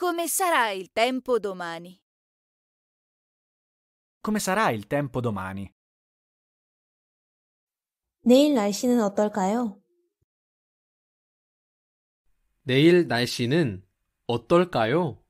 Come sarà il tempo domani? Come sarà il tempo domani? 내일 날씨는 어떨까요? 내일 날씨는 어떨까요?